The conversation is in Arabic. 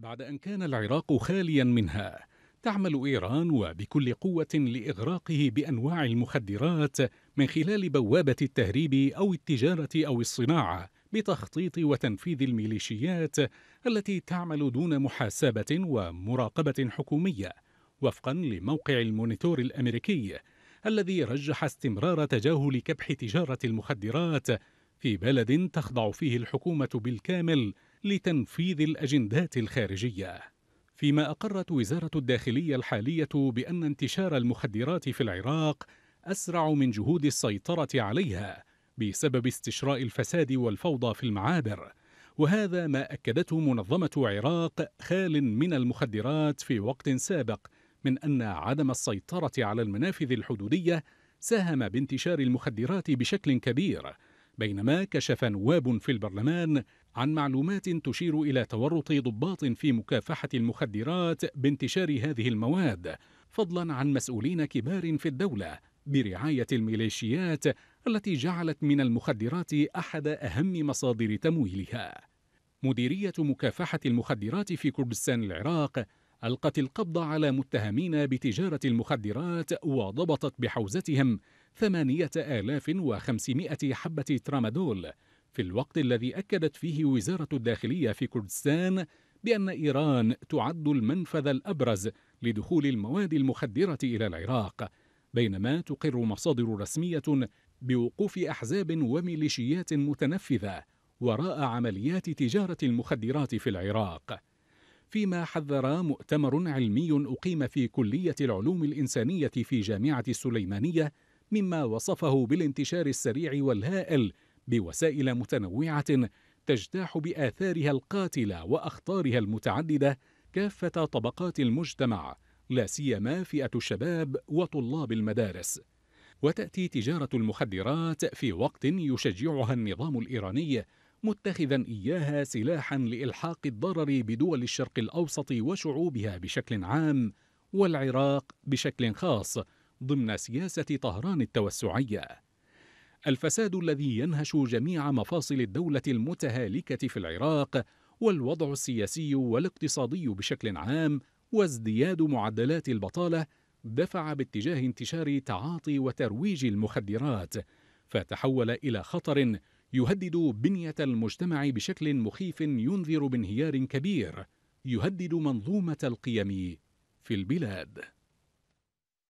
بعد أن كان العراق خاليا منها تعمل إيران وبكل قوة لإغراقه بأنواع المخدرات من خلال بوابة التهريب أو التجارة أو الصناعة بتخطيط وتنفيذ الميليشيات التي تعمل دون محاسبة ومراقبة حكومية وفقا لموقع المونيتور الأمريكي الذي رجح استمرار تجاهل كبح تجارة المخدرات في بلد تخضع فيه الحكومة بالكامل لتنفيذ الأجندات الخارجية فيما أقرت وزارة الداخلية الحالية بأن انتشار المخدرات في العراق أسرع من جهود السيطرة عليها بسبب استشراء الفساد والفوضى في المعابر وهذا ما أكدته منظمة عراق خال من المخدرات في وقت سابق من أن عدم السيطرة على المنافذ الحدودية ساهم بانتشار المخدرات بشكل كبير بينما كشف نواب في البرلمان عن معلومات تشير إلى تورط ضباط في مكافحة المخدرات بانتشار هذه المواد فضلا عن مسؤولين كبار في الدولة برعاية الميليشيات التي جعلت من المخدرات أحد أهم مصادر تمويلها مديرية مكافحة المخدرات في كردستان العراق ألقت القبض على متهمين بتجارة المخدرات وضبطت بحوزتهم 8500 حبة ترامادول في الوقت الذي أكدت فيه وزارة الداخلية في كردستان بأن إيران تعد المنفذ الأبرز لدخول المواد المخدرة إلى العراق بينما تقر مصادر رسمية بوقوف أحزاب وميليشيات متنفذة وراء عمليات تجارة المخدرات في العراق فيما حذر مؤتمر علمي أقيم في كلية العلوم الإنسانية في جامعة السليمانية مما وصفه بالانتشار السريع والهائل بوسائل متنوعة تجتاح بآثارها القاتلة وأخطارها المتعددة كافة طبقات المجتمع لا سيما فئة الشباب وطلاب المدارس. وتأتي تجارة المخدرات في وقت يشجعها النظام الإيراني متخذا إياها سلاحا لإلحاق الضرر بدول الشرق الأوسط وشعوبها بشكل عام والعراق بشكل خاص ضمن سياسة طهران التوسعية. الفساد الذي ينهش جميع مفاصل الدولة المتهالكة في العراق والوضع السياسي والاقتصادي بشكل عام وازدياد معدلات البطالة دفع باتجاه انتشار تعاطي وترويج المخدرات فتحول إلى خطر يهدد بنية المجتمع بشكل مخيف ينذر بانهيار كبير يهدد منظومة القيم في البلاد